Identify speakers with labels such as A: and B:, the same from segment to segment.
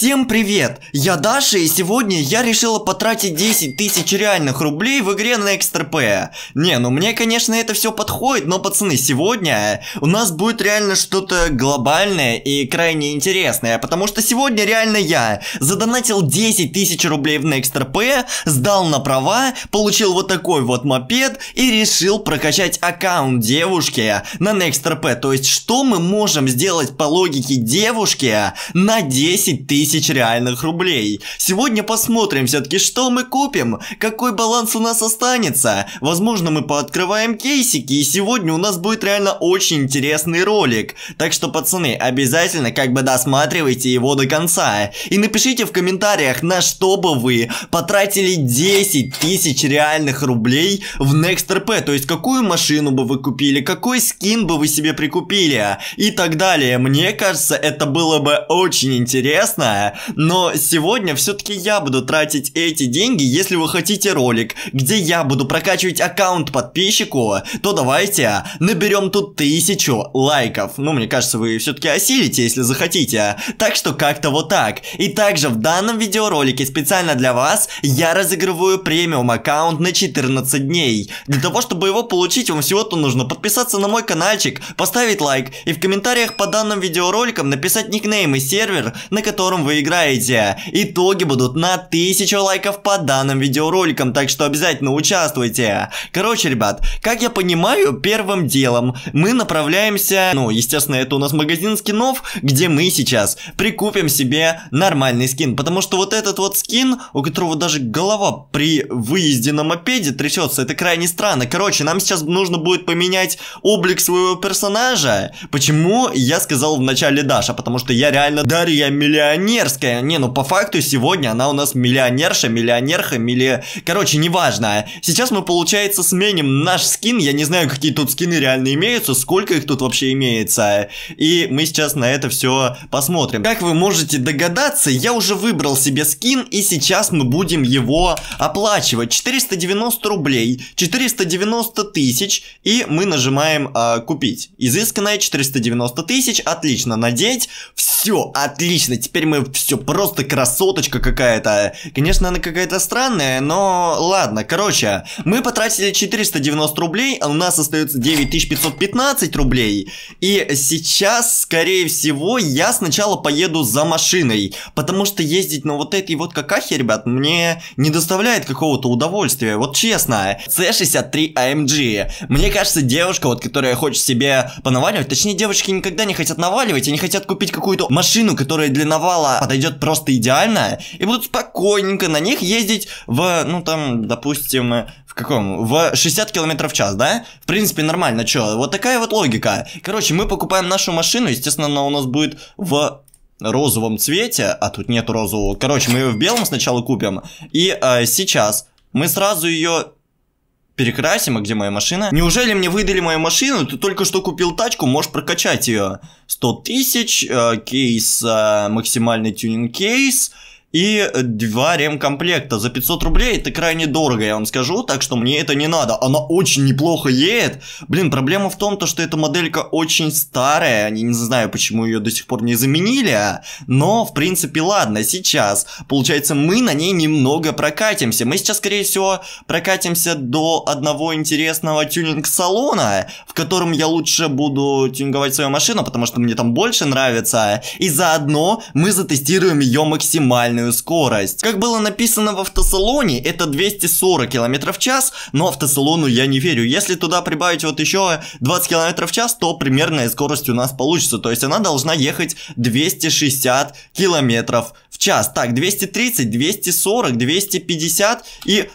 A: Всем привет! Я Даша и сегодня я решила потратить 10 тысяч реальных рублей в игре на XTP. Не, ну мне конечно это все подходит, но пацаны, сегодня у нас будет реально что-то глобальное и крайне интересное, потому что сегодня реально я задонатил 10 тысяч рублей в NextRP, сдал на права, получил вот такой вот мопед и решил прокачать аккаунт девушки на NextRP. То есть что мы можем сделать по логике девушки на 10 тысяч тысяч реальных рублей. Сегодня посмотрим все-таки, что мы купим, какой баланс у нас останется. Возможно, мы пооткрываем кейсики, и сегодня у нас будет реально очень интересный ролик. Так что, пацаны, обязательно как бы досматривайте его до конца. И напишите в комментариях, на что бы вы потратили 10 тысяч реальных рублей в NextRP. То есть, какую машину бы вы купили, какой скин бы вы себе прикупили и так далее. Мне кажется, это было бы очень интересно другая. Э, но сегодня все-таки я буду тратить эти деньги, если вы хотите ролик, где я буду прокачивать аккаунт подписчику, то давайте наберем тут тысячу лайков. Ну, мне кажется, вы все-таки осилите, если захотите. Так что как-то вот так. И также в данном видеоролике специально для вас я разыгрываю премиум аккаунт на 14 дней. Для того, чтобы его получить, вам всего-то нужно подписаться на мой каналчик, поставить лайк и в комментариях по данным видеороликам написать никнейм и сервер, на котором вы вы играете. Итоги будут на 1000 лайков по данным видеороликам, так что обязательно участвуйте. Короче, ребят, как я понимаю, первым делом мы направляемся, ну, естественно, это у нас магазин скинов, где мы сейчас прикупим себе нормальный скин, потому что вот этот вот скин, у которого даже голова при выезде на мопеде трясется, это крайне странно. Короче, нам сейчас нужно будет поменять облик своего персонажа. Почему я сказал в начале Даша? Потому что я реально Дарья миллионер миллионерская. Не, ну по факту сегодня она у нас миллионерша, миллионерха, милли... Короче, неважно. Сейчас мы, получается, сменим наш скин. Я не знаю, какие тут скины реально имеются, сколько их тут вообще имеется. И мы сейчас на это все посмотрим. Как вы можете догадаться, я уже выбрал себе скин, и сейчас мы будем его оплачивать. 490 рублей, 490 тысяч, и мы нажимаем э, «Купить». Изысканное 490 тысяч, отлично, надеть. Все, отлично, теперь мы все просто красоточка какая-то. Конечно, она какая-то странная, но ладно. Короче, мы потратили 490 рублей, а у нас остается 9515 рублей. И сейчас, скорее всего, я сначала поеду за машиной, потому что ездить на вот этой вот какахе, ребят, мне не доставляет какого-то удовольствия, вот честно. C63 AMG. А мне кажется, девушка, вот которая хочет себе понаваливать, точнее, девочки никогда не хотят наваливать, они хотят купить какую-то машину, которая для навала материала подойдет просто идеально, и будут спокойненько на них ездить в, ну там, допустим, в каком? В 60 км в час, да? В принципе, нормально, чё? Вот такая вот логика. Короче, мы покупаем нашу машину, естественно, она у нас будет в розовом цвете, а тут нет розового. Короче, мы ее в белом сначала купим, и э, сейчас мы сразу ее перекрасим, а где моя машина? Неужели мне выдали мою машину? Ты только что купил тачку, можешь прокачать ее. 100 тысяч, э, кейс, э, максимальный тюнинг кейс, и два ремкомплекта за 500 рублей, это крайне дорого, я вам скажу, так что мне это не надо. Она очень неплохо едет. Блин, проблема в том, то, что эта моделька очень старая, я не знаю, почему ее до сих пор не заменили, а. но, в принципе, ладно, сейчас. Получается, мы на ней немного прокатимся. Мы сейчас, скорее всего, прокатимся до одного интересного тюнинг-салона, в котором я лучше буду тюнинговать свою машину, потому что мне там больше нравится, и заодно мы затестируем ее максимально максимальную скорость. Как было написано в автосалоне, это 240 км в час, но автосалону я не верю. Если туда прибавить вот еще 20 км в час, то примерная скорость у нас получится. То есть она должна ехать 260 км в час. Так, 230, 240, 250 и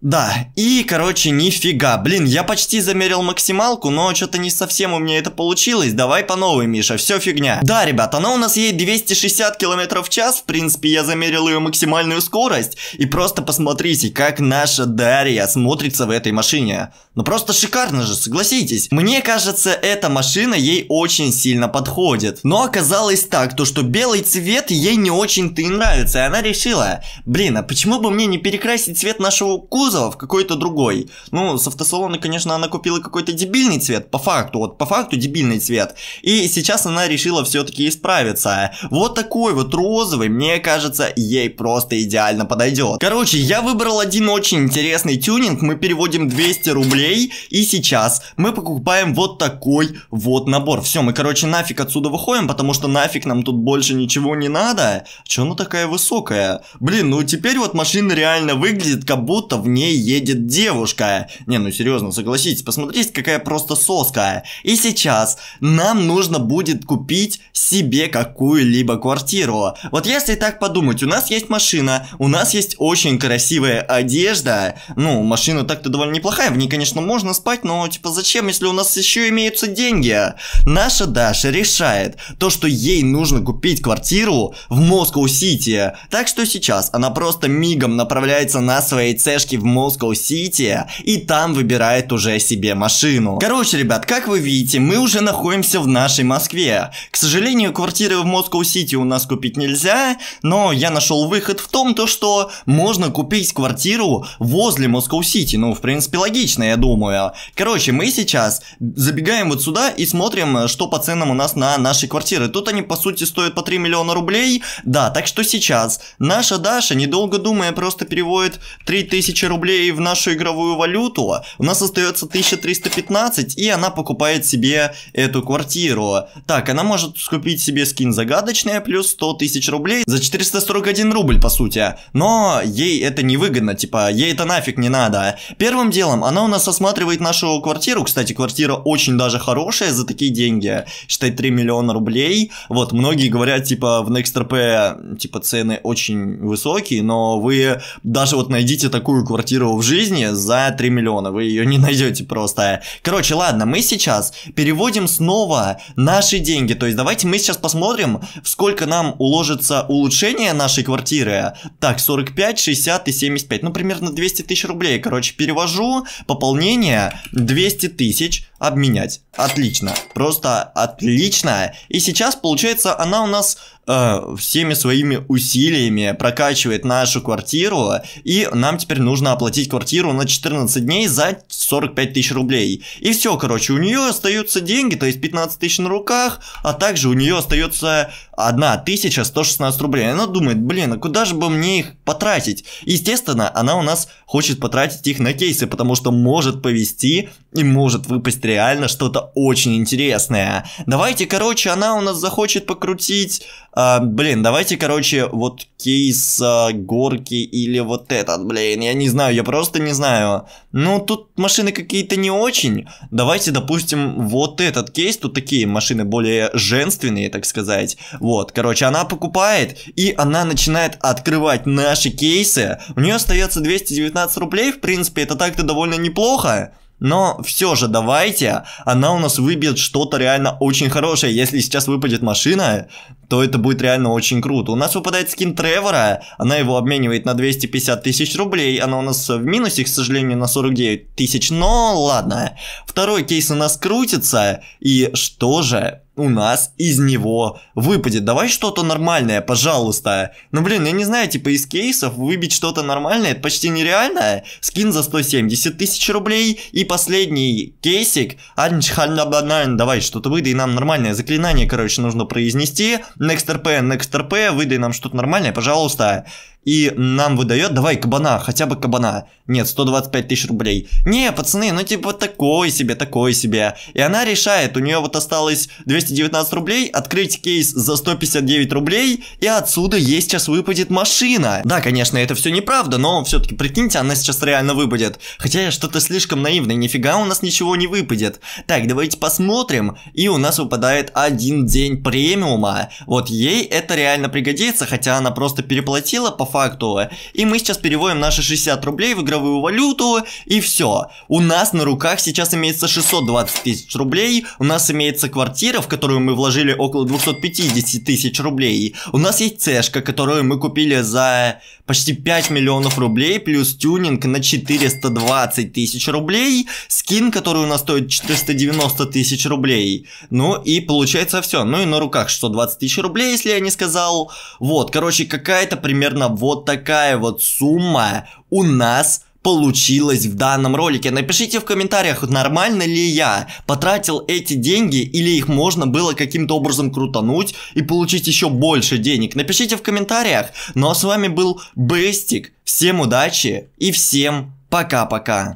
A: да, и, короче, нифига. Блин, я почти замерил максималку, но что-то не совсем у меня это получилось. Давай по новой, Миша, все фигня. Да, ребят, она у нас едет 260 км в час. В принципе, я замерил ее максимальную скорость. И просто посмотрите, как наша Дарья смотрится в этой машине. Ну просто шикарно же, согласитесь. Мне кажется, эта машина ей очень сильно подходит. Но оказалось так, то что белый цвет ей не очень-то и нравится. И она решила, блин, а почему бы мне не перекрасить цвет нашего кузова? Кузова в какой-то другой. Ну, с автосалона, конечно, она купила какой-то дебильный цвет, по факту, вот по факту дебильный цвет. И сейчас она решила все-таки исправиться. Вот такой вот розовый, мне кажется, ей просто идеально подойдет. Короче, я выбрал один очень интересный тюнинг, мы переводим 200 рублей, и сейчас мы покупаем вот такой вот набор. Все, мы, короче, нафиг отсюда выходим, потому что нафиг нам тут больше ничего не надо. Че она такая высокая? Блин, ну теперь вот машина реально выглядит, как будто в не едет девушка. Не, ну серьезно, согласитесь, посмотрите, какая просто соска. И сейчас нам нужно будет купить себе какую-либо квартиру. Вот если так подумать, у нас есть машина, у нас есть очень красивая одежда. Ну, машина так-то довольно неплохая, в ней, конечно, можно спать, но типа зачем, если у нас еще имеются деньги? Наша Даша решает то, что ей нужно купить квартиру в Москву-Сити. Так что сейчас она просто мигом направляется на своей цешке в Москва-Сити и там выбирает уже себе машину. Короче, ребят, как вы видите, мы уже находимся в нашей Москве. К сожалению, квартиры в Москва-Сити у нас купить нельзя, но я нашел выход в том, то что можно купить квартиру возле Москва-Сити. Ну, в принципе, логично, я думаю. Короче, мы сейчас забегаем вот сюда и смотрим, что по ценам у нас на нашей квартиры. Тут они, по сути, стоят по 3 миллиона рублей. Да, так что сейчас наша Даша, недолго думая, просто переводит 3000 рублей рублей в нашу игровую валюту, у нас остается 1315, и она покупает себе эту квартиру. Так, она может купить себе скин загадочный плюс 100 тысяч рублей за 441 рубль, по сути. Но ей это не выгодно, типа, ей это нафиг не надо. Первым делом, она у нас осматривает нашу квартиру. Кстати, квартира очень даже хорошая за такие деньги. Считай, 3 миллиона рублей. Вот, многие говорят, типа, в NextRP, типа, цены очень высокие, но вы даже вот найдите такую квартиру, квартиру в жизни за 3 миллиона. Вы ее не найдете просто. Короче, ладно, мы сейчас переводим снова наши деньги. То есть давайте мы сейчас посмотрим, сколько нам уложится улучшение нашей квартиры. Так, 45, 60 и 75. Ну, примерно 200 тысяч рублей. Короче, перевожу. Пополнение 200 тысяч обменять. Отлично, просто отлично. И сейчас, получается, она у нас э, всеми своими усилиями прокачивает нашу квартиру, и нам теперь нужно оплатить квартиру на 14 дней за 45 тысяч рублей. И все, короче, у нее остаются деньги, то есть 15 тысяч на руках, а также у нее остается 1116 рублей. Она думает, блин, а куда же бы мне их потратить? Естественно, она у нас хочет потратить их на кейсы, потому что может повести и может выпасть реально что-то очень интересное. Давайте, короче, она у нас захочет покрутить а, блин, давайте, короче, вот кейс а, горки или вот этот, блин, я не знаю, я просто не знаю. Ну, тут машины какие-то не очень. Давайте, допустим, вот этот кейс, тут такие машины более женственные, так сказать. Вот, короче, она покупает, и она начинает открывать наши кейсы. У нее остается 219 рублей, в принципе, это так-то довольно неплохо. Но все же давайте, она у нас выбьет что-то реально очень хорошее. Если сейчас выпадет машина, то это будет реально очень круто. У нас выпадает скин Тревора, она его обменивает на 250 тысяч рублей, она у нас в минусе, к сожалению, на 49 тысяч, но ладно. Второй кейс у нас крутится, и что же? у нас из него выпадет. Давай что-то нормальное, пожалуйста. Ну, блин, я не знаю, типа из кейсов выбить что-то нормальное, это почти нереально. Скин за 170 тысяч рублей. И последний кейсик. Давай, что-то выдай нам нормальное заклинание, короче, нужно произнести. Next RP, Next RP, выдай нам что-то нормальное, пожалуйста и нам выдает, давай кабана, хотя бы кабана. Нет, 125 тысяч рублей. Не, пацаны, ну типа такой себе, такой себе. И она решает, у нее вот осталось 219 рублей, открыть кейс за 159 рублей, и отсюда ей сейчас выпадет машина. Да, конечно, это все неправда, но все-таки прикиньте, она сейчас реально выпадет. Хотя я что-то слишком наивный, нифига у нас ничего не выпадет. Так, давайте посмотрим, и у нас выпадает один день премиума. Вот ей это реально пригодится, хотя она просто переплатила по факту. И мы сейчас переводим наши 60 рублей в игровую валюту, и все. У нас на руках сейчас имеется 620 тысяч рублей, у нас имеется квартира, в которую мы вложили около 250 тысяч рублей, у нас есть цешка, которую мы купили за почти 5 миллионов рублей, плюс тюнинг на 420 тысяч рублей, скин, который у нас стоит 490 тысяч рублей. Ну и получается все. Ну и на руках 620 тысяч рублей, если я не сказал. Вот, короче, какая-то примерно вот такая вот сумма у нас получилось в данном ролике. Напишите в комментариях, нормально ли я потратил эти деньги или их можно было каким-то образом крутануть и получить еще больше денег. Напишите в комментариях. Ну а с вами был Бестик. Всем удачи и всем пока-пока.